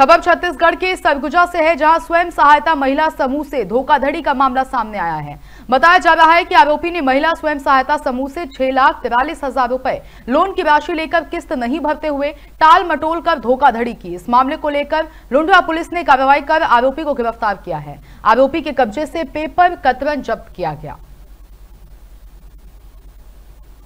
खबर छत्तीसगढ़ के सरगुजा से है जहां स्वयं सहायता महिला समूह से धोखाधड़ी का मामला सामने आया है बताया जा रहा है कि आरोपी ने महिला स्वयं सहायता समूह से छह लाख तिरालीस हजार रूपए लोन की राशि लेकर किस्त नहीं भरते हुए टाल मटोल कर धोखाधड़ी की इस मामले को लेकर लुंडवा पुलिस ने कार्रवाई कर आरोपी को गिरफ्तार किया है आरोपी के कब्जे से पेपर कतरन जब्त किया गया